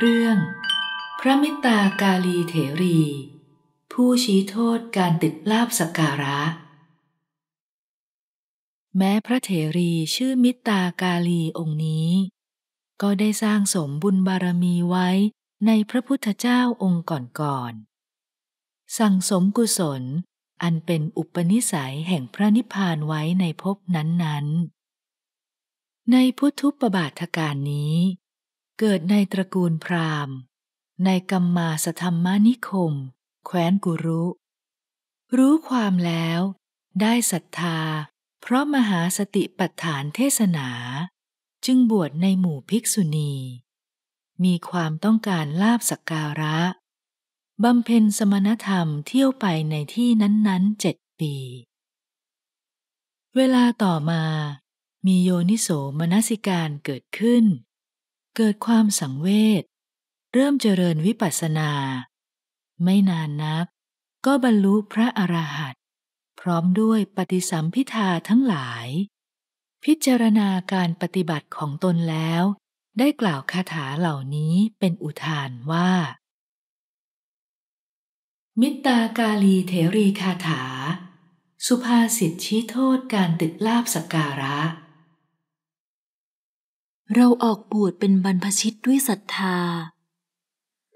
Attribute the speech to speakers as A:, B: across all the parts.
A: เรื่อง พระมิตากาลี เถรี ผู้ชี้โทษการติดลาบสการะ แม้พระเถรีชื่อมิตากาลีองค์นี้ ก็ได้สร้างสมบุญบารมีไว้ในพระพุทธเจ้าองค์ก่อนๆสั่งสมกุศลอันเป็นอุปนิสัยแห่งพระนิพพานไว้ในภพนั้นๆ ในพุทธุปบาทการนี้เกิดในตระกูลพราหมณ์ ในกัมมาสธรรมานิคมแคว้นกุรุ รู้ความแล้ว ได้ศรัทธา เพราะมหาสติปัฏฐานเทศนา จึงบวชในหมู่ภิกษุณี มีความต้องการลาบสักการะ บำเพ็ญสมณธรรมเที่ยวไปในที่นั้นๆเจ็ดปี เวลาต่อมามีโยนิโสมนสิการเกิดขึ้นเกิดความสังเวชเริ่มเจริญวิปัสสนา ไม่นานนักก็บรรลุพระอรหันต์พร้อมด้วยปฏิสัมพิทาทั้งหลาย พิจารณาการปฏิบัติของตนแล้ว ได้กล่าวคาถาเหล่านี้เป็นอุทานว่า มิตากาลีเถรีคาถา สุภาษิตชี้โทษการติดลาบสการะ
B: เราออกบวชเป็นบรรพชิตด้วยศรัทธา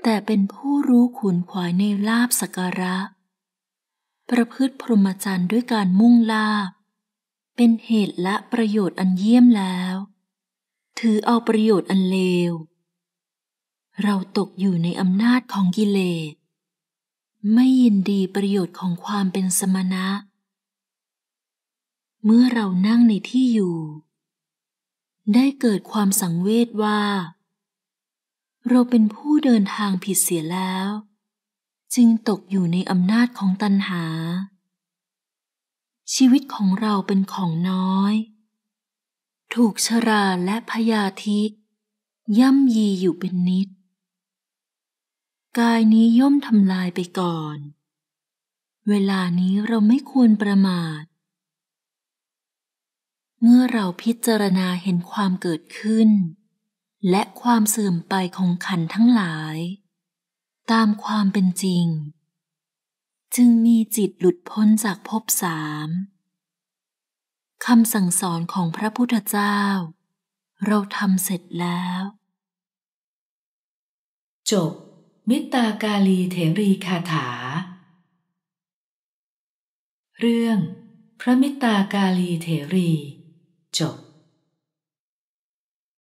B: แต่เป็นผู้รู้ขวนขวายในลาบสักการะ ประพฤติพรหมจรรย์ด้วยการมุ่งลาบ เป็นเหตุและประโยชน์อันเยี่ยมแล้ว ถือเอาประโยชน์อันเลว เราตกอยู่ในอำนาจของกิเลส ไม่ยินดีประโยชน์ของความเป็นสมณะ เมื่อเรานั่งในที่อยู่ได้เกิดความสังเวชว่า เราเป็นผู้เดินทางผิดเสียแล้ว จึงตกอยู่ในอำนาจของตัณหา ชีวิตของเราเป็นของน้อย ถูกชราและพยาธิย่ำยีอยู่เป็นนิด กายนี้ย่อมทำลายไปก่อน เวลานี้เราไม่ควรประมาทเมื่อเราพิจารณาเห็นความเกิดขึ้น และความเสื่อมไปของขันทั้งหลาย ตามความเป็นจริง จึงมีจิตหลุดพ้นจากภพสามคำสั่งสอนของพระพุทธเจ้า เราทำเสร็จแล้ว จบ มิตากาลีเถรีคาถา เรื่อง พระมิตากาลีเถรี Ciao.